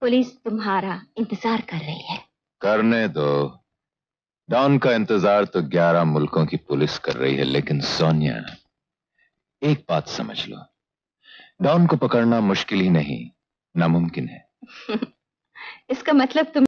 police तुम्हारा इंतजार कर रही है करने दो डॉन का इंतजार तो ग्यारह मुल्कों की पुलिस कर रही है लेकिन सोनिया एक बात समझ लो डॉन को पकड़ना मुश्किल ही नहीं नामुमकिन है इसका मतलब तुम